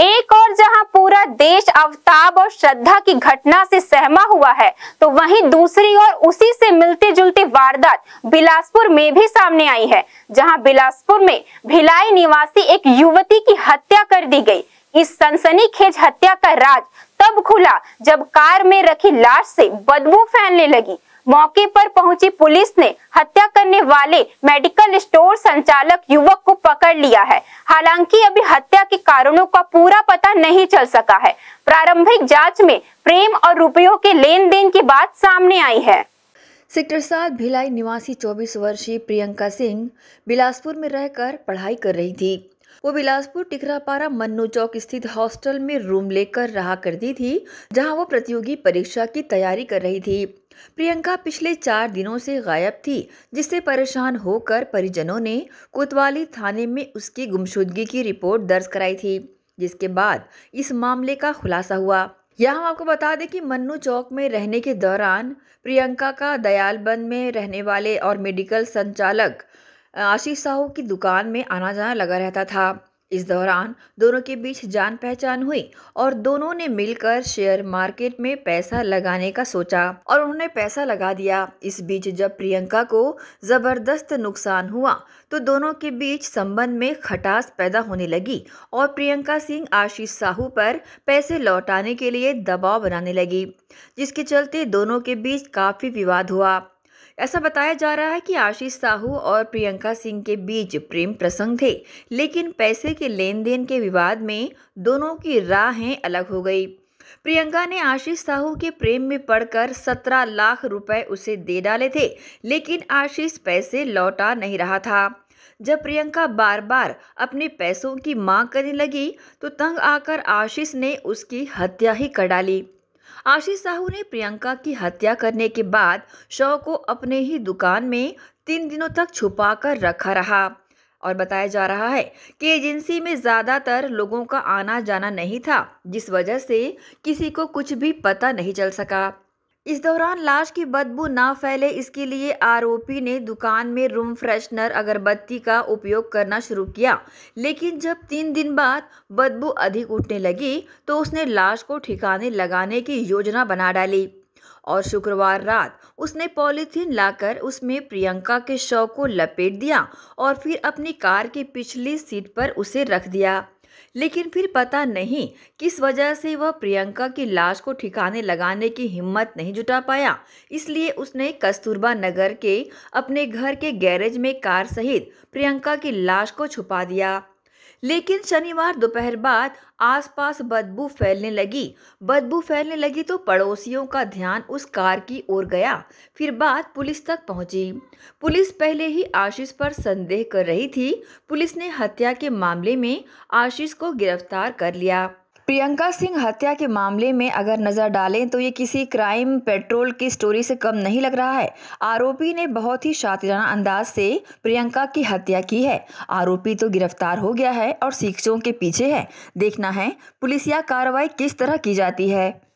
एक और जहां पूरा देश अवताब और श्रद्धा की घटना से सहमा हुआ है तो वहीं दूसरी ओर उसी से मिलती जुलती वारदात बिलासपुर में भी सामने आई है जहां बिलासपुर में भिलाई निवासी एक युवती की हत्या कर दी गई इस सनसनीखेज हत्या का राज तब खुला जब कार में रखी लाश से बदबू फैलने लगी मौके पर पहुंची पुलिस ने हत्या करने वाले मेडिकल स्टोर संचालक युवक को पकड़ लिया है हालांकि अभी हत्या के कारणों का पूरा पता नहीं चल सका है प्रारंभिक जांच में प्रेम और रुपयों के लेन देन की बात सामने आई है सेक्टर सात भिलाई निवासी 24 वर्षीय प्रियंका सिंह बिलासपुर में रहकर पढ़ाई कर रही थी वो बिलासपुर टिकरापारा मन्नू चौक स्थित हॉस्टल में रूम लेकर रहा करती थी जहां वो प्रतियोगी परीक्षा की तैयारी कर रही थी प्रियंका पिछले चार दिनों से गायब थी जिससे परेशान होकर परिजनों ने कोतवाली थाने में उसकी गुमशुदगी की रिपोर्ट दर्ज कराई थी जिसके बाद इस मामले का खुलासा हुआ यह हम आपको बता दें कि मन्नू चौक में रहने के दौरान प्रियंका का दयालबंद में रहने वाले और मेडिकल संचालक आशीष साहू की दुकान में आना जाना लगा रहता था इस दौरान दोनों के बीच जान पहचान हुई और दोनों ने मिलकर शेयर मार्केट में पैसा लगाने का सोचा और उन्होंने पैसा लगा दिया इस बीच जब प्रियंका को जबरदस्त नुकसान हुआ तो दोनों के बीच संबंध में खटास पैदा होने लगी और प्रियंका सिंह आशीष साहू पर पैसे लौटाने के लिए दबाव बनाने लगी जिसके चलते दोनों के बीच काफी विवाद हुआ ऐसा बताया जा रहा है कि आशीष साहू और प्रियंका सिंह के बीच प्रेम प्रसंग थे लेकिन पैसे के लेन देन के विवाद में दोनों की राहें अलग हो गई प्रियंका ने आशीष साहू के प्रेम में पड़कर सत्रह लाख रुपए उसे दे डाले थे लेकिन आशीष पैसे लौटा नहीं रहा था जब प्रियंका बार बार अपने पैसों की मांग करने लगी तो तंग आकर आशीष ने उसकी हत्या ही कर डाली आशीष साहू ने प्रियंका की हत्या करने के बाद शव को अपने ही दुकान में तीन दिनों तक छुपा कर रखा रहा और बताया जा रहा है कि एजेंसी में ज़्यादातर लोगों का आना जाना नहीं था जिस वजह से किसी को कुछ भी पता नहीं चल सका इस दौरान लाश की बदबू ना फैले इसके लिए आरोपी ने दुकान में रूम फ्रेशनर अगरबत्ती का उपयोग करना शुरू किया लेकिन जब तीन दिन बाद बदबू अधिक उठने लगी तो उसने लाश को ठिकाने लगाने की योजना बना डाली और शुक्रवार रात उसने पॉलीथीन लाकर उसमें प्रियंका के शव को लपेट दिया और फिर अपनी कार की पिछली सीट पर उसे रख दिया लेकिन फिर पता नहीं किस वजह से वह प्रियंका की लाश को ठिकाने लगाने की हिम्मत नहीं जुटा पाया इसलिए उसने कस्तूरबा नगर के अपने घर के गैरेज में कार सहित प्रियंका की लाश को छुपा दिया लेकिन शनिवार दोपहर बाद आसपास बदबू फैलने लगी बदबू फैलने लगी तो पड़ोसियों का ध्यान उस कार की ओर गया फिर बात पुलिस तक पहुंची पुलिस पहले ही आशीष पर संदेह कर रही थी पुलिस ने हत्या के मामले में आशीष को गिरफ्तार कर लिया प्रियंका सिंह हत्या के मामले में अगर नज़र डालें तो ये किसी क्राइम पेट्रोल की स्टोरी से कम नहीं लग रहा है आरोपी ने बहुत ही शातिराना अंदाज से प्रियंका की हत्या की है आरोपी तो गिरफ्तार हो गया है और शिक्षकों के पीछे है देखना है पुलिसिया कार्रवाई किस तरह की जाती है